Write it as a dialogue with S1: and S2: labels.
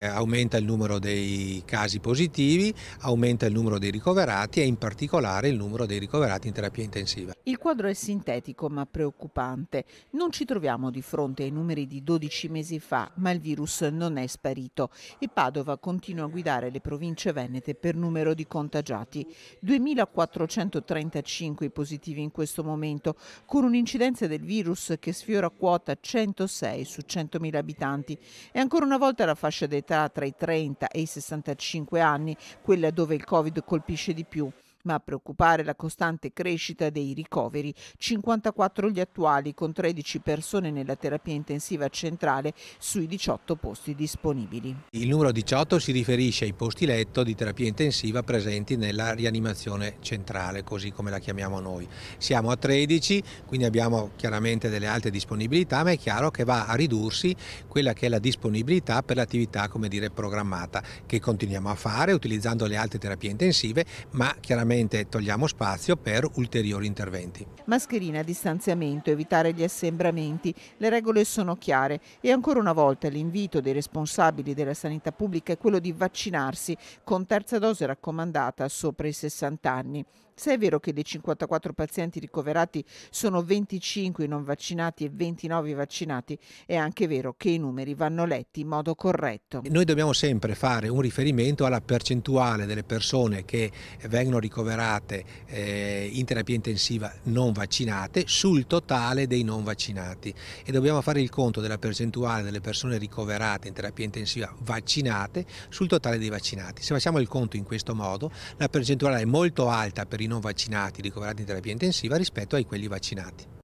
S1: Eh, aumenta il numero dei casi positivi, aumenta il numero dei ricoverati e in particolare il numero dei ricoverati in terapia intensiva.
S2: Il quadro è sintetico ma preoccupante. Non ci troviamo di fronte ai numeri di 12 mesi fa, ma il virus non è sparito e Padova continua a guidare le province venete per numero di contagiati. 2.435 i positivi in questo momento, con un'incidenza del virus che sfiora quota 106 su 100.000 abitanti. E ancora una volta la fascia del età tra i 30 e i 65 anni, quella dove il Covid colpisce di più ma a preoccupare la costante crescita dei ricoveri, 54 gli attuali con 13 persone nella terapia intensiva centrale sui 18 posti disponibili.
S1: Il numero 18 si riferisce ai posti letto di terapia intensiva presenti nella rianimazione centrale, così come la chiamiamo noi. Siamo a 13, quindi abbiamo chiaramente delle alte disponibilità, ma è chiaro che va a ridursi quella che è la disponibilità per l'attività, come dire, programmata, che continuiamo a fare utilizzando le alte terapie intensive, ma chiaramente chiaramente togliamo spazio per ulteriori interventi.
S2: Mascherina, distanziamento, evitare gli assembramenti, le regole sono chiare e ancora una volta l'invito dei responsabili della sanità pubblica è quello di vaccinarsi con terza dose raccomandata sopra i 60 anni. Se è vero che dei 54 pazienti ricoverati sono 25 non vaccinati e 29 vaccinati, è anche vero che i numeri vanno letti in modo corretto. Noi
S1: dobbiamo sempre fare un riferimento alla percentuale delle persone che vengono ricoverate ricoverate eh, in terapia intensiva non vaccinate sul totale dei non vaccinati e dobbiamo fare il conto della percentuale delle persone ricoverate in terapia intensiva vaccinate sul totale dei vaccinati. Se facciamo il conto in questo modo la percentuale è molto alta per i non vaccinati ricoverati in terapia intensiva rispetto ai quelli vaccinati.